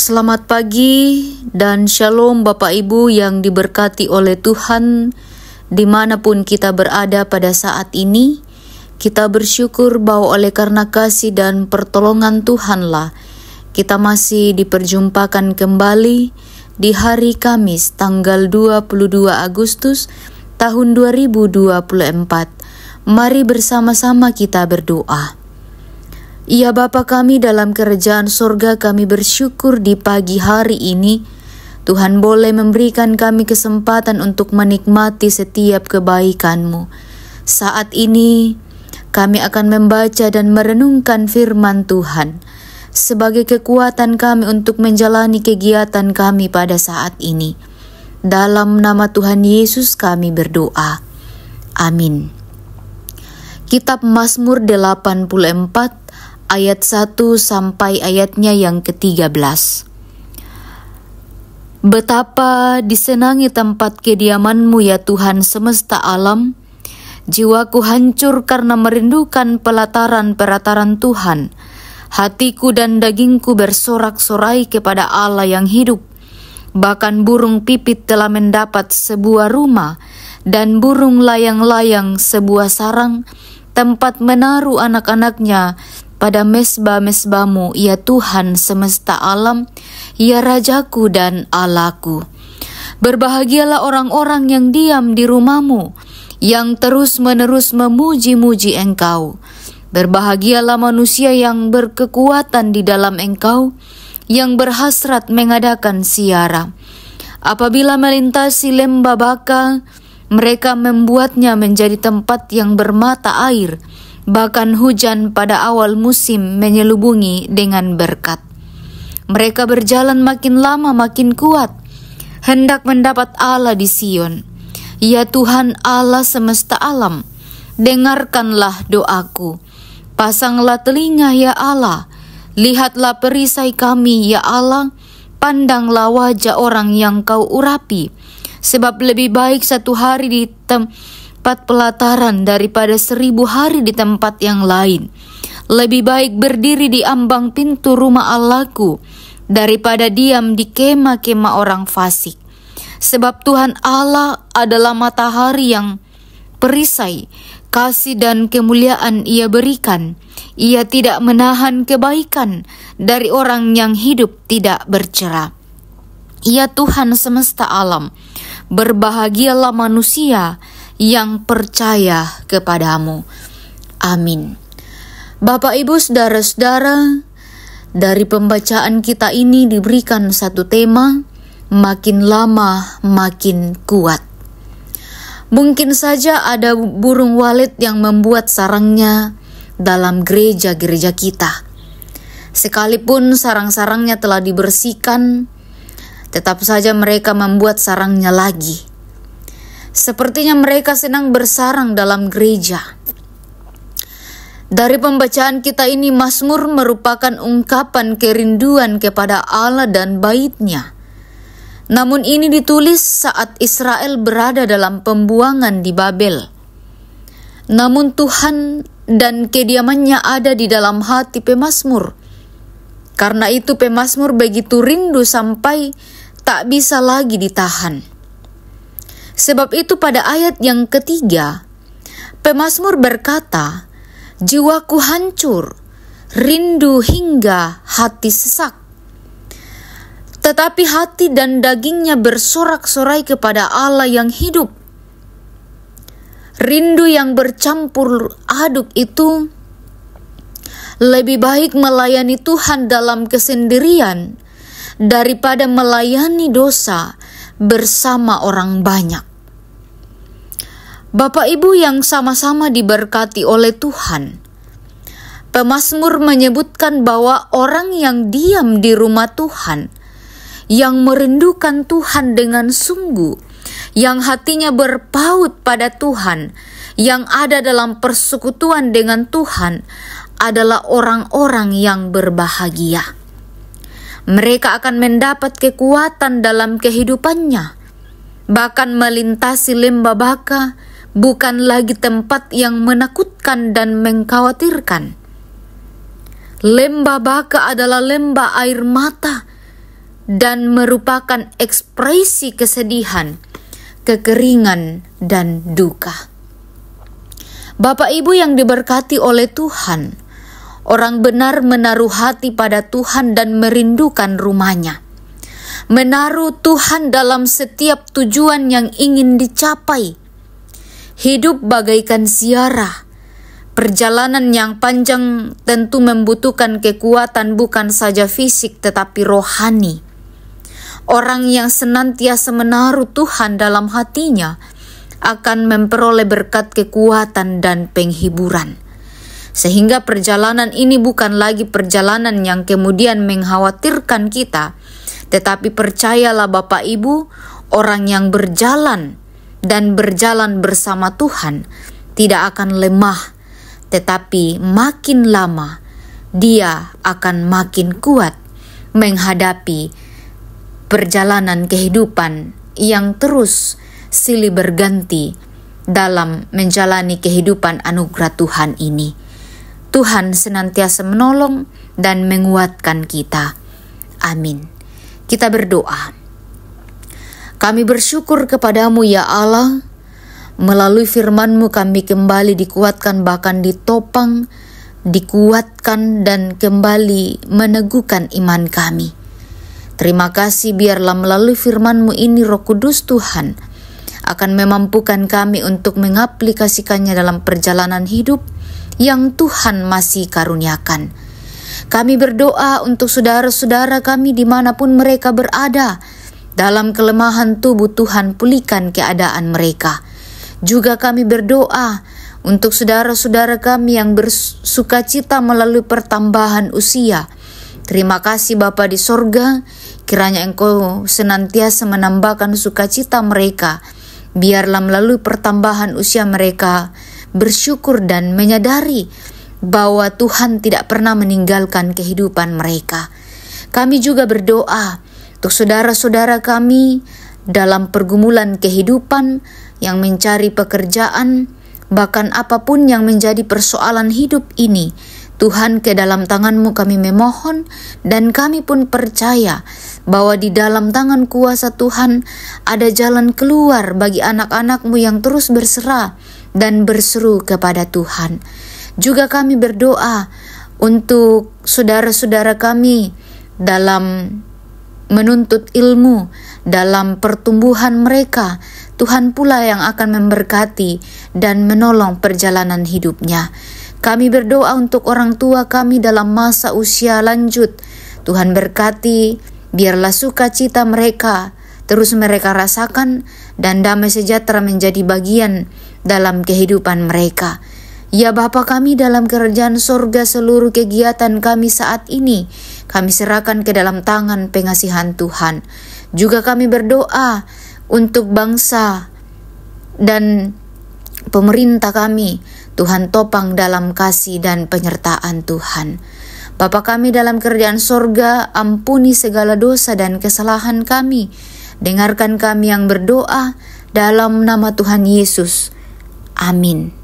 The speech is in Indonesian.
Selamat pagi dan shalom Bapak Ibu yang diberkati oleh Tuhan dimanapun kita berada pada saat ini. Kita bersyukur bahwa oleh karena kasih dan pertolongan Tuhanlah kita masih diperjumpakan kembali di hari Kamis tanggal 22 Agustus tahun 2024. Mari bersama-sama kita berdoa. Ya Bapa kami dalam kerajaan sorga kami bersyukur di pagi hari ini, Tuhan boleh memberikan kami kesempatan untuk menikmati setiap kebaikanmu Saat ini, kami akan membaca dan merenungkan firman Tuhan sebagai kekuatan kami untuk menjalani kegiatan kami pada saat ini. Dalam nama Tuhan Yesus kami berdoa. Amin. Kitab Mazmur 84 ayat 1 sampai ayatnya yang ke-13. Betapa disenangi tempat kediamanmu ya Tuhan semesta alam, jiwaku hancur karena merindukan pelataran-pelataran Tuhan, hatiku dan dagingku bersorak-sorai kepada Allah yang hidup. Bahkan burung pipit telah mendapat sebuah rumah, dan burung layang-layang sebuah sarang, tempat menaruh anak-anaknya, pada mesbah-mesbahmu, ya Tuhan semesta alam, ya Rajaku dan Allahku. Berbahagialah orang-orang yang diam di rumahmu, yang terus-menerus memuji-muji engkau. Berbahagialah manusia yang berkekuatan di dalam engkau, yang berhasrat mengadakan siara. Apabila melintasi lembah baka, mereka membuatnya menjadi tempat yang bermata air, bahkan hujan pada awal musim menyelubungi dengan berkat. Mereka berjalan makin lama makin kuat, hendak mendapat Allah di Sion. Ya Tuhan Allah semesta alam, dengarkanlah doaku. Pasanglah telinga ya Allah, lihatlah perisai kami ya Allah, pandanglah wajah orang yang kau urapi. Sebab lebih baik satu hari di tem empat pelataran daripada seribu hari di tempat yang lain. Lebih baik berdiri di ambang pintu rumah Allahku daripada diam di kema-kema orang fasik. Sebab Tuhan Allah adalah matahari yang perisai, kasih dan kemuliaan ia berikan. Ia tidak menahan kebaikan dari orang yang hidup tidak bercerah. Ia Tuhan semesta alam. Berbahagialah manusia yang percaya kepadamu. Amin. Bapak Ibu saudara-saudara, dari pembacaan kita ini diberikan satu tema, makin lama makin kuat. Mungkin saja ada burung walet yang membuat sarangnya dalam gereja-gereja kita. Sekalipun sarang-sarangnya telah dibersihkan, tetap saja mereka membuat sarangnya lagi. Sepertinya mereka senang bersarang dalam gereja. Dari pembacaan kita ini, Mazmur merupakan ungkapan kerinduan kepada Allah dan baitnya. Namun ini ditulis saat Israel berada dalam pembuangan di Babel. Namun Tuhan dan kediamannya ada di dalam hati pemasmur. Karena itu pemasmur begitu rindu sampai tak bisa lagi ditahan. Sebab itu pada ayat yang ketiga, pemazmur berkata, Jiwaku hancur, rindu hingga hati sesak. Tetapi hati dan dagingnya bersorak-sorai kepada Allah yang hidup. Rindu yang bercampur aduk itu lebih baik melayani Tuhan dalam kesendirian daripada melayani dosa bersama orang banyak. Bapak Ibu yang sama-sama diberkati oleh Tuhan. Pemasmur menyebutkan bahwa orang yang diam di rumah Tuhan, yang merindukan Tuhan dengan sungguh, yang hatinya berpaut pada Tuhan, yang ada dalam persekutuan dengan Tuhan, adalah orang-orang yang berbahagia. Mereka akan mendapat kekuatan dalam kehidupannya, bahkan melintasi lembah baka bukan lagi tempat yang menakutkan dan mengkhawatirkan. Lembah baka adalah lembah air mata dan merupakan ekspresi kesedihan, kekeringan, dan duka. Bapak ibu yang diberkati oleh Tuhan, orang benar menaruh hati pada Tuhan dan merindukan rumahnya. Menaruh Tuhan dalam setiap tujuan yang ingin dicapai Hidup bagaikan ziarah. Perjalanan yang panjang tentu membutuhkan kekuatan bukan saja fisik tetapi rohani. Orang yang senantiasa menaruh Tuhan dalam hatinya akan memperoleh berkat kekuatan dan penghiburan. Sehingga perjalanan ini bukan lagi perjalanan yang kemudian mengkhawatirkan kita, tetapi percayalah Bapak Ibu, orang yang berjalan dan berjalan bersama Tuhan tidak akan lemah, tetapi makin lama dia akan makin kuat menghadapi perjalanan kehidupan yang terus silih berganti dalam menjalani kehidupan anugerah Tuhan ini. Tuhan senantiasa menolong dan menguatkan kita. Amin. Kita berdoa. Kami bersyukur kepadamu ya Allah, melalui firmanmu kami kembali dikuatkan bahkan ditopang, dikuatkan dan kembali meneguhkan iman kami. Terima kasih biarlah melalui firmanmu ini roh kudus Tuhan akan memampukan kami untuk mengaplikasikannya dalam perjalanan hidup yang Tuhan masih karuniakan. Kami berdoa untuk saudara-saudara kami dimanapun mereka berada, dalam kelemahan tubuh Tuhan pulihkan keadaan mereka. Juga kami berdoa untuk saudara-saudara kami yang bersuka cita melalui pertambahan usia. Terima kasih Bapa di sorga, kiranya Engkau senantiasa menambahkan sukacita mereka. Biarlah melalui pertambahan usia mereka bersyukur dan menyadari bahwa Tuhan tidak pernah meninggalkan kehidupan mereka. Kami juga berdoa untuk saudara-saudara kami dalam pergumulan kehidupan yang mencari pekerjaan, bahkan apapun yang menjadi persoalan hidup ini. Tuhan, ke dalam tanganmu kami memohon, dan kami pun percaya bahwa di dalam tangan kuasa Tuhan ada jalan keluar bagi anak-anakmu yang terus berserah dan berseru kepada Tuhan. Juga kami berdoa untuk saudara-saudara kami dalam menuntut ilmu dalam pertumbuhan mereka, Tuhan pula yang akan memberkati dan menolong perjalanan hidupnya. Kami berdoa untuk orang tua kami dalam masa usia lanjut. Tuhan berkati, biarlah sukacita mereka terus mereka rasakan dan damai sejahtera menjadi bagian dalam kehidupan mereka. Ya Bapa kami dalam kerajaan sorga seluruh kegiatan kami saat ini, kami serahkan ke dalam tangan pengasihan Tuhan. Juga kami berdoa untuk bangsa dan pemerintah kami, Tuhan topang dalam kasih dan penyertaan Tuhan. Bapa kami dalam kerjaan sorga, ampuni segala dosa dan kesalahan kami. Dengarkan kami yang berdoa dalam nama Tuhan Yesus. Amin.